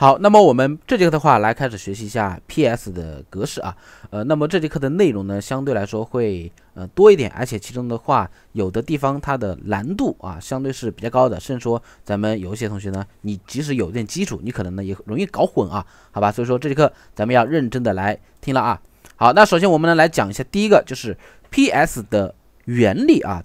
好，那么我们这节课的话，来开始学习一下 P S 的格式啊。呃，那么这节课的内容呢，相对来说会呃多一点，而且其中的话，有的地方它的难度啊，相对是比较高的。甚至说，咱们有一些同学呢，你即使有点基础，你可能呢也容易搞混啊。好吧，所以说这节课咱们要认真的来听了啊。好，那首先我们呢来讲一下第一个，就是 P S 的原理啊。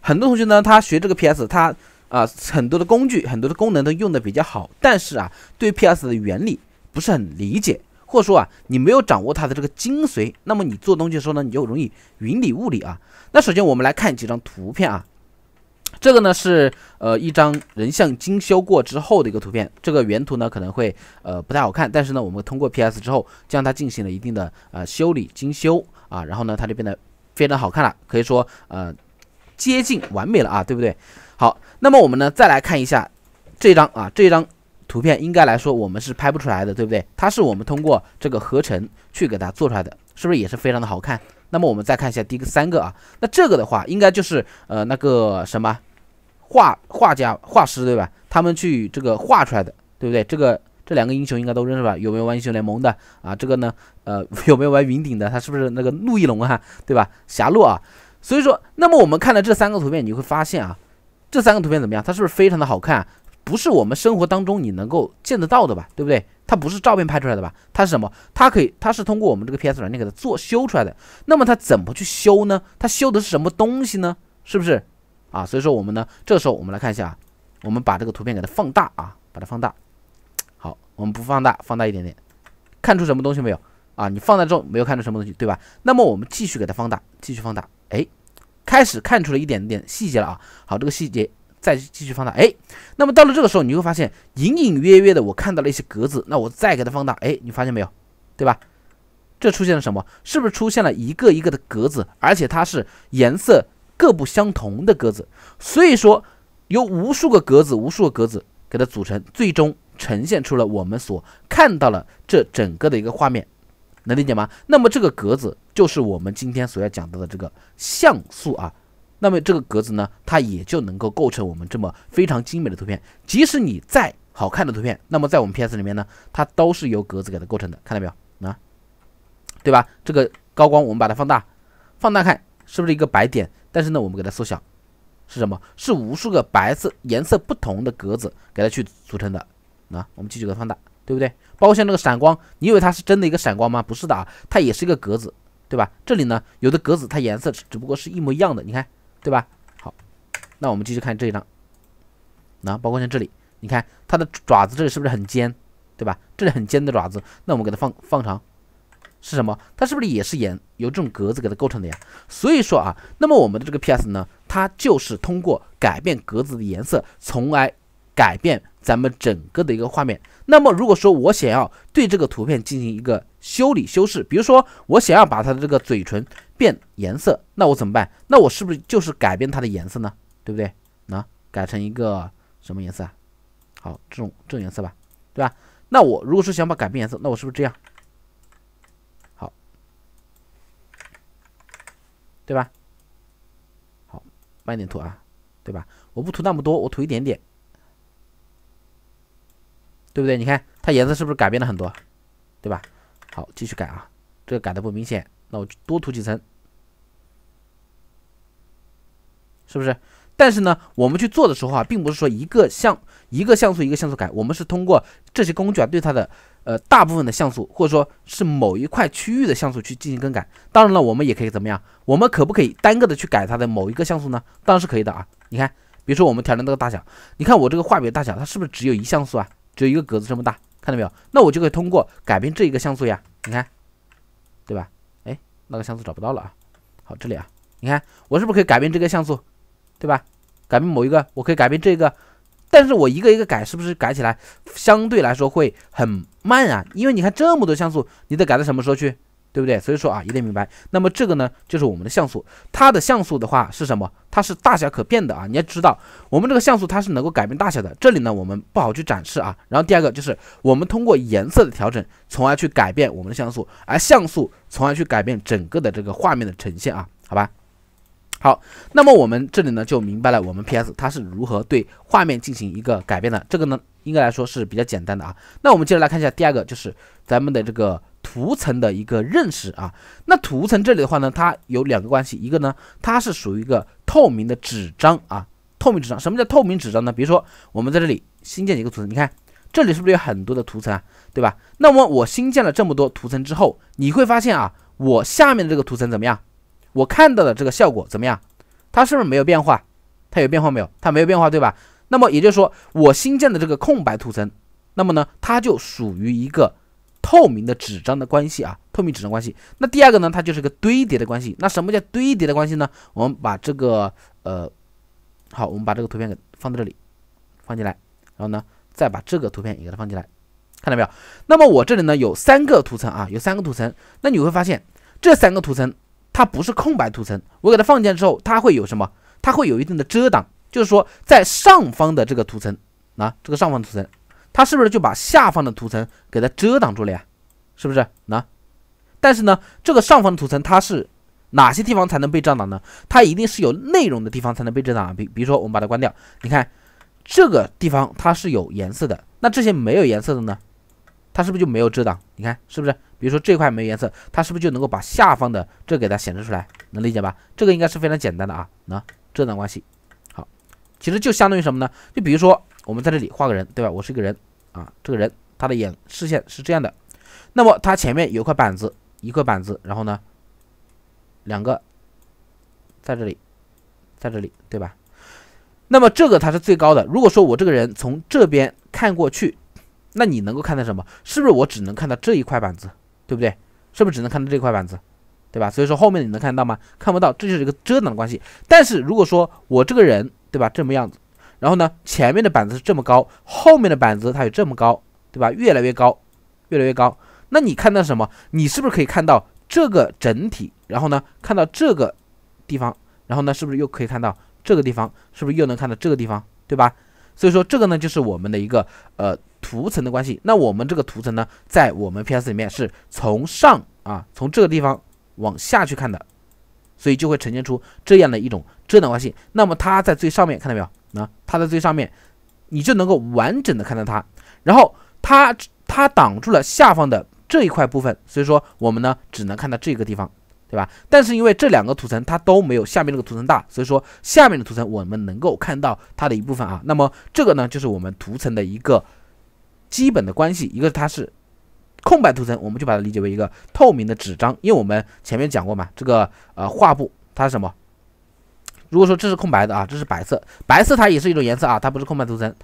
很多同学呢，他学这个 P S，他啊，很多的工具，很多的功能都用的比较好，但是啊，对 PS 的原理不是很理解，或者说啊，你没有掌握它的这个精髓，那么你做东西的时候呢，你就容易云里雾里啊。那首先我们来看几张图片啊，这个呢是呃一张人像精修过之后的一个图片，这个原图呢可能会呃不太好看，但是呢，我们通过 PS 之后，将它进行了一定的呃修理精修啊，然后呢，它就变得非常好看了，可以说呃接近完美了啊，对不对？好，那么我们呢，再来看一下这张啊，这张图片应该来说我们是拍不出来的，对不对？它是我们通过这个合成去给它做出来的，是不是也是非常的好看？那么我们再看一下第三个啊，那这个的话应该就是呃那个什么画画家画师对吧？他们去这个画出来的，对不对？这个这两个英雄应该都认识吧？有没有玩英雄联盟的啊？这个呢，呃有没有玩云顶的？他是不是那个怒翼龙啊？对吧？霞洛啊？所以说，那么我们看了这三个图片，你会发现啊。这三个图片怎么样？它是不是非常的好看？不是我们生活当中你能够见得到的吧？对不对？它不是照片拍出来的吧？它是什么？它可以，它是通过我们这个 PS 软件给它做修出来的。那么它怎么去修呢？它修的是什么东西呢？是不是？啊，所以说我们呢，这时候我们来看一下我们把这个图片给它放大啊，把它放大。好，我们不放大，放大一点点，看出什么东西没有？啊，你放大之后没有看出什么东西，对吧？那么我们继续给它放大，继续放大，哎。开始看出了一点点细节了啊！好，这个细节再继续放大，哎，那么到了这个时候，你会发现隐隐约约的我看到了一些格子。那我再给它放大，哎，你发现没有，对吧？这出现了什么？是不是出现了一个一个的格子，而且它是颜色各不相同的格子？所以说，由无数个格子、无数个格子给它组成，最终呈现出了我们所看到了这整个的一个画面。能理解吗？那么这个格子就是我们今天所要讲到的这个像素啊。那么这个格子呢，它也就能够构成我们这么非常精美的图片。即使你再好看的图片，那么在我们 PS 里面呢，它都是由格子给它构成的。看到没有啊？对吧？这个高光我们把它放大，放大看是不是一个白点？但是呢，我们给它缩小，是什么？是无数个白色颜色不同的格子给它去组成的啊。我们继续给它放大。对不对？包括像这个闪光，你以为它是真的一个闪光吗？不是的啊，它也是一个格子，对吧？这里呢，有的格子它颜色只不过是一模一样的，你看，对吧？好，那我们继续看这一张，那包括像这里，你看它的爪子，这里是不是很尖，对吧？这里很尖的爪子，那我们给它放放长是什么？它是不是也是颜由这种格子给它构成的呀？所以说啊，那么我们的这个 PS 呢，它就是通过改变格子的颜色，从而改变咱们整个的一个画面。那么如果说我想要对这个图片进行一个修理修饰，比如说我想要把它的这个嘴唇变颜色，那我怎么办？那我是不是就是改变它的颜色呢？对不对？那改成一个什么颜色啊？好，这种这种颜色吧，对吧？那我如果是想把改变颜色，那我是不是这样？好，对吧？好，慢点涂啊，对吧？我不涂那么多，我涂一点点。对不对？你看它颜色是不是改变了很多，对吧？好，继续改啊。这个改的不明显，那我多涂几层，是不是？但是呢，我们去做的时候啊，并不是说一个像一个像素一个像素改，我们是通过这些工具啊，对它的呃大部分的像素，或者说是某一块区域的像素去进行更改。当然了，我们也可以怎么样？我们可不可以单个的去改它的某一个像素呢？当然是可以的啊。你看，比如说我们调整这个大小，你看我这个画笔大小，它是不是只有一像素啊？只有一个格子这么大，看到没有？那我就可以通过改变这一个像素呀，你看，对吧？哎，那个像素找不到了啊。好，这里啊，你看我是不是可以改变这个像素，对吧？改变某一个，我可以改变这个，但是我一个一个改，是不是改起来相对来说会很慢啊？因为你看这么多像素，你得改到什么时候去？对不对？所以说啊，一定明白。那么这个呢，就是我们的像素，它的像素的话是什么？它是大小可变的啊。你要知道，我们这个像素它是能够改变大小的。这里呢，我们不好去展示啊。然后第二个就是我们通过颜色的调整，从而去改变我们的像素，而像素从而去改变整个的这个画面的呈现啊，好吧？好，那么我们这里呢就明白了，我们 PS 它是如何对画面进行一个改变的。这个呢，应该来说是比较简单的啊。那我们接着来看一下第二个，就是咱们的这个。图层的一个认识啊，那图层这里的话呢，它有两个关系，一个呢，它是属于一个透明的纸张啊，透明纸张。什么叫透明纸张呢？比如说我们在这里新建一个图层，你看这里是不是有很多的图层啊，对吧？那么我新建了这么多图层之后，你会发现啊，我下面的这个图层怎么样？我看到的这个效果怎么样？它是不是没有变化？它有变化没有？它没有变化，对吧？那么也就是说，我新建的这个空白图层，那么呢，它就属于一个。透明的纸张的关系啊，透明纸张关系。那第二个呢，它就是个堆叠的关系。那什么叫堆叠的关系呢？我们把这个呃，好，我们把这个图片给放在这里，放进来，然后呢，再把这个图片也给它放进来，看到没有？那么我这里呢有三个图层啊，有三个图层。那你会发现这三个图层它不是空白图层，我给它放进来之后，它会有什么？它会有一定的遮挡，就是说在上方的这个图层啊，这个上方图层。它是不是就把下方的图层给它遮挡住了呀？是不是？那，但是呢，这个上方的图层它是哪些地方才能被遮挡呢？它一定是有内容的地方才能被遮挡啊。比比如说我们把它关掉，你看这个地方它是有颜色的，那这些没有颜色的呢，它是不是就没有遮挡？你看是不是？比如说这块没颜色，它是不是就能够把下方的这给它显示出来？能理解吧？这个应该是非常简单的啊。那遮挡关系，好，其实就相当于什么呢？就比如说。我们在这里画个人，对吧？我是一个人啊，这个人他的眼视线是这样的。那么他前面有块板子，一块板子，然后呢，两个在这里，在这里，对吧？那么这个它是最高的。如果说我这个人从这边看过去，那你能够看到什么？是不是我只能看到这一块板子，对不对？是不是只能看到这块板子，对吧？所以说后面你能看到吗？看不到，这就是一个遮挡的关系。但是如果说我这个人，对吧，这么样子。然后呢，前面的板子是这么高，后面的板子它有这么高，对吧？越来越高，越来越高。那你看到什么？你是不是可以看到这个整体？然后呢，看到这个地方，然后呢，是不是又可以看到这个地方？是不是又能看到这个地方？对吧？所以说这个呢，就是我们的一个呃图层的关系。那我们这个图层呢，在我们 PS 里面是从上啊，从这个地方往下去看的，所以就会呈现出这样的一种遮挡关系。那么它在最上面，看到没有？那它在最上面，你就能够完整的看到它，然后它它挡住了下方的这一块部分，所以说我们呢只能看到这个地方，对吧？但是因为这两个图层它都没有下面这个图层大，所以说下面的图层我们能够看到它的一部分啊。那么这个呢就是我们图层的一个基本的关系，一个它是空白图层，我们就把它理解为一个透明的纸张，因为我们前面讲过嘛，这个呃画布它是什么？如果说这是空白的啊，这是白色，白色它也是一种颜色啊，它不是空白图层。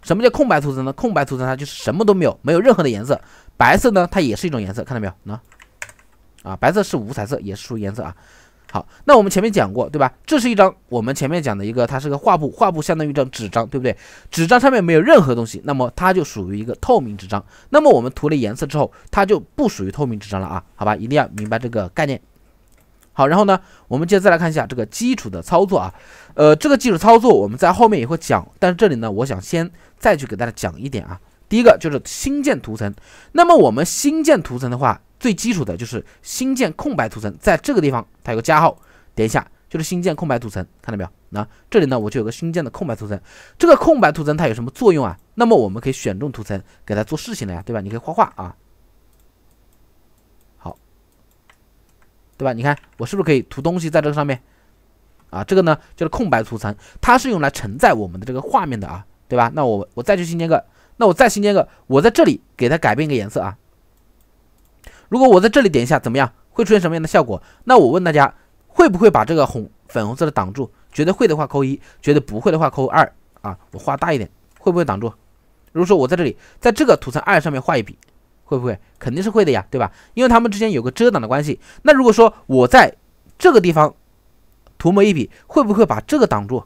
什么叫空白图层呢？空白图层它就是什么都没有，没有任何的颜色。白色呢，它也是一种颜色，看到没有？那啊，白色是无彩色，也是属于颜色啊。好，那我们前面讲过，对吧？这是一张我们前面讲的一个，它是个画布，画布相当于一张纸张，对不对？纸张上面没有任何东西，那么它就属于一个透明纸张。那么我们涂了颜色之后，它就不属于透明纸张了啊。好吧，一定要明白这个概念。好，然后呢，我们接着再来看一下这个基础的操作啊，呃，这个基础操作我们在后面也会讲，但是这里呢，我想先再去给大家讲一点啊。第一个就是新建图层，那么我们新建图层的话，最基础的就是新建空白图层，在这个地方它有个加号，点一下就是新建空白图层，看到没有？那这里呢我就有个新建的空白图层，这个空白图层它有什么作用啊？那么我们可以选中图层给它做事情了呀，对吧？你可以画画啊。对吧？你看我是不是可以涂东西在这个上面啊？这个呢就是空白图层，它是用来承载我们的这个画面的啊，对吧？那我我再去新建个，那我再新建个，我在这里给它改变一个颜色啊。如果我在这里点一下，怎么样？会出现什么样的效果？那我问大家，会不会把这个红粉红色的挡住？觉得会的话扣一，觉得不会的话扣二啊。我画大一点，会不会挡住？如果说我在这里，在这个图层二上面画一笔。会不会肯定是会的呀，对吧？因为他们之间有个遮挡的关系。那如果说我在这个地方涂抹一笔，会不会把这个挡住？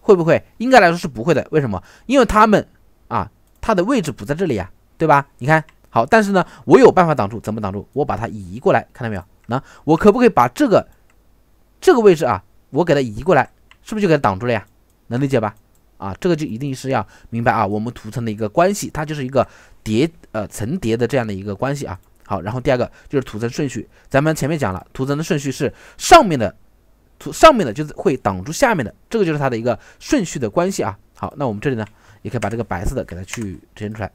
会不会？应该来说是不会的。为什么？因为他们啊，它的位置不在这里呀，对吧？你看好，但是呢，我有办法挡住。怎么挡住？我把它移过来，看到没有？那我可不可以把这个这个位置啊，我给它移过来，是不是就给它挡住了呀？能理解吧？啊，这个就一定是要明白啊，我们图层的一个关系，它就是一个叠呃层叠的这样的一个关系啊。好，然后第二个就是图层顺序，咱们前面讲了，图层的顺序是上面的图上面的就是会挡住下面的，这个就是它的一个顺序的关系啊。好，那我们这里呢，也可以把这个白色的给它去呈现出来。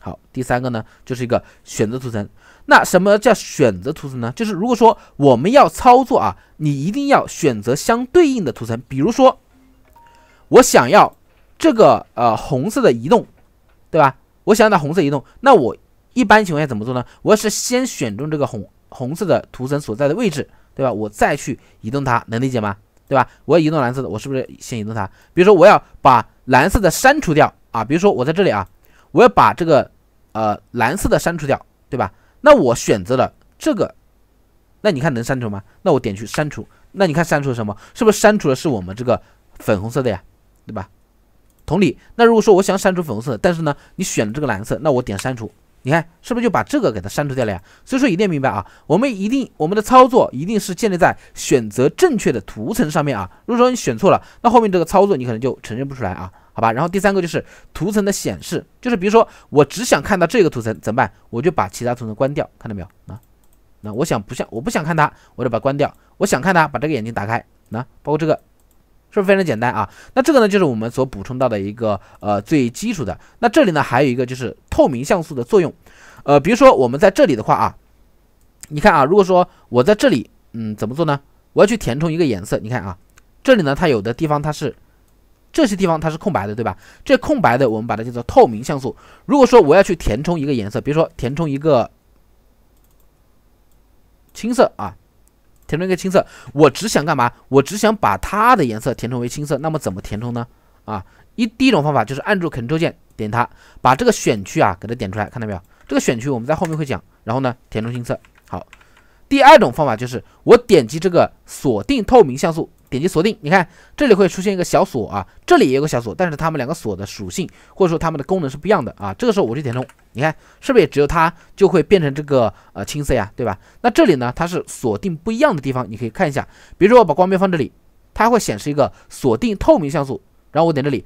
好，第三个呢就是一个选择图层。那什么叫选择图层呢？就是如果说我们要操作啊，你一定要选择相对应的图层，比如说。我想要这个呃红色的移动，对吧？我想要红色移动，那我一般情况下怎么做呢？我是先选中这个红红色的图层所在的位置，对吧？我再去移动它，能理解吗？对吧？我要移动蓝色的，我是不是先移动它？比如说我要把蓝色的删除掉啊，比如说我在这里啊，我要把这个呃蓝色的删除掉，对吧？那我选择了这个，那你看能删除吗？那我点去删除，那你看删除了什么？是不是删除的是我们这个粉红色的呀？对吧？同理，那如果说我想删除粉红色，但是呢，你选了这个蓝色，那我点删除，你看是不是就把这个给它删除掉了呀？所以说一定要明白啊，我们一定我们的操作一定是建立在选择正确的图层上面啊。如果说你选错了，那后面这个操作你可能就呈现不出来啊，好吧？然后第三个就是图层的显示，就是比如说我只想看到这个图层怎么办？我就把其他图层关掉，看到没有啊？那我想不想我不想看它，我就把它关掉。我想看它，把这个眼睛打开，那包括这个。是不是非常简单啊？那这个呢，就是我们所补充到的一个呃最基础的。那这里呢，还有一个就是透明像素的作用。呃，比如说我们在这里的话啊，你看啊，如果说我在这里，嗯，怎么做呢？我要去填充一个颜色。你看啊，这里呢，它有的地方它是这些地方它是空白的，对吧？这空白的我们把它叫做透明像素。如果说我要去填充一个颜色，比如说填充一个青色啊。填充一个青色，我只想干嘛？我只想把它的颜色填充为青色。那么怎么填充呢？啊，一第一种方法就是按住 Ctrl 键点它，把这个选区啊给它点出来，看到没有？这个选区我们在后面会讲。然后呢，填充青色。好，第二种方法就是我点击这个锁定透明像素。点击锁定，你看这里会出现一个小锁啊，这里也有个小锁，但是它们两个锁的属性或者说它们的功能是不一样的啊。这个时候我去填充，你看是不是也只有它就会变成这个呃青色呀，对吧？那这里呢，它是锁定不一样的地方，你可以看一下，比如说我把光标放这里，它会显示一个锁定透明像素，然后我点这里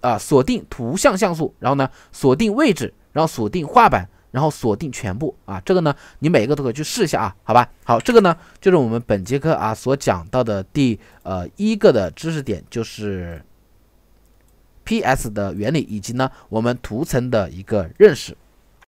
啊，锁定图像像素，然后呢锁定位置，然后锁定画板。然后锁定全部啊，这个呢，你每一个都可以去试一下啊，好吧？好，这个呢，就是我们本节课啊所讲到的第呃一个的知识点，就是 PS 的原理以及呢我们图层的一个认识。